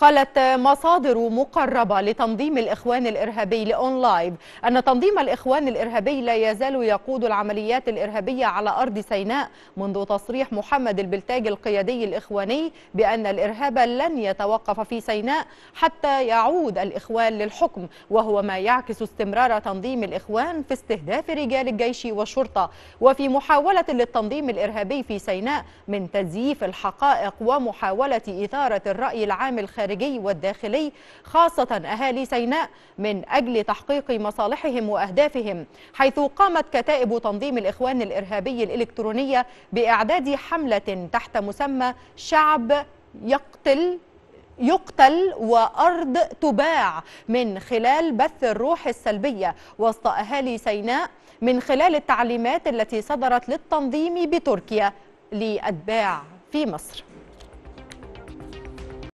قالت مصادر مقربة لتنظيم الإخوان الإرهابي لأون لايف أن تنظيم الإخوان الإرهابي لا يزال يقود العمليات الإرهابية على أرض سيناء منذ تصريح محمد البلتاج القيادي الإخواني بأن الإرهاب لن يتوقف في سيناء حتى يعود الإخوان للحكم وهو ما يعكس استمرار تنظيم الإخوان في استهداف رجال الجيش والشرطة وفي محاولة للتنظيم الإرهابي في سيناء من تزييف الحقائق ومحاولة إثارة الرأي العام الخارجي الخارجي والداخلي خاصة أهالي سيناء من أجل تحقيق مصالحهم وأهدافهم حيث قامت كتائب تنظيم الإخوان الإرهابي الإلكترونية بإعداد حملة تحت مسمى شعب يقتل يقتل وأرض تباع من خلال بث الروح السلبية وسط أهالي سيناء من خلال التعليمات التي صدرت للتنظيم بتركيا لأتباع في مصر